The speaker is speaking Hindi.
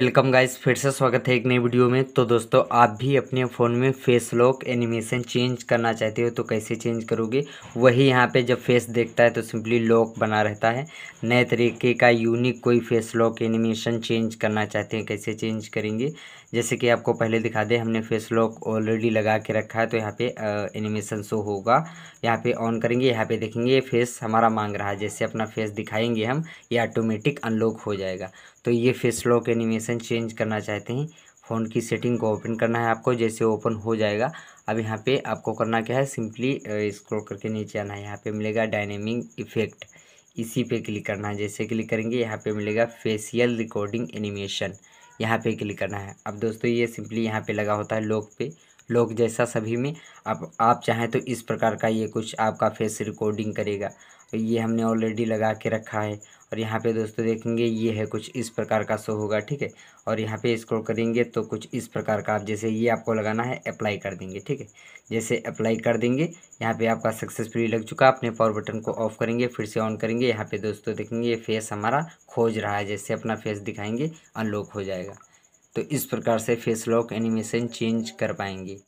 वेलकम गाइस फिर से स्वागत है एक नई वीडियो में तो दोस्तों आप भी अपने फ़ोन में फेस लॉक एनिमेशन चेंज करना चाहते हो तो कैसे चेंज करोगे वही यहाँ पे जब फेस देखता है तो सिंपली लॉक बना रहता है नए तरीके का यूनिक कोई फेस लॉक एनिमेशन चेंज करना चाहते हैं कैसे चेंज करेंगे जैसे कि आपको पहले दिखा दें हमने फेस लॉक ऑलरेडी लगा के रखा है तो यहाँ पर एनिमेशन शो होगा यहाँ पर ऑन करेंगे यहाँ पर देखेंगे फेस हमारा मांग रहा है जैसे अपना फेस दिखाएंगे हम ये ऑटोमेटिक अनलॉक हो जाएगा तो ये फेस लॉक एनिमेशन चेंज करना चाहते हैं फ़ोन की सेटिंग को ओपन करना है आपको जैसे ओपन हो जाएगा अब यहाँ पे आपको करना क्या है सिंपली स्क्रॉल करके नीचे आना है यहाँ पे मिलेगा डायनेमिक इफ़ेक्ट इसी पे क्लिक करना है जैसे क्लिक करेंगे यहाँ पे मिलेगा फेसियल रिकॉर्डिंग एनिमेशन यहाँ पे क्लिक करना है अब दोस्तों ये सिंपली यहाँ पे लगा होता है लॉक पे लोग जैसा सभी में आप आप चाहें तो इस प्रकार का ये कुछ आपका फेस रिकॉर्डिंग करेगा ये हमने ऑलरेडी लगा के रखा है और यहाँ पे दोस्तों देखेंगे ये है कुछ इस प्रकार का शो होगा ठीक है और यहाँ पे स्क्रॉल करेंगे तो कुछ इस प्रकार का आप जैसे ये आपको लगाना है अप्लाई कर देंगे ठीक है जैसे अप्लाई कर देंगे यहाँ पे आपका सक्सेसफुली लग चुका अपने पावर बटन को ऑफ करेंगे फिर से ऑन करेंगे यहाँ पर दोस्तों देखेंगे ये फेस हमारा खोज रहा है जैसे अपना फेस दिखाएंगे अनलॉक हो जाएगा तो इस प्रकार से फेस लॉक एनिमेशन चेंज कर पाएंगे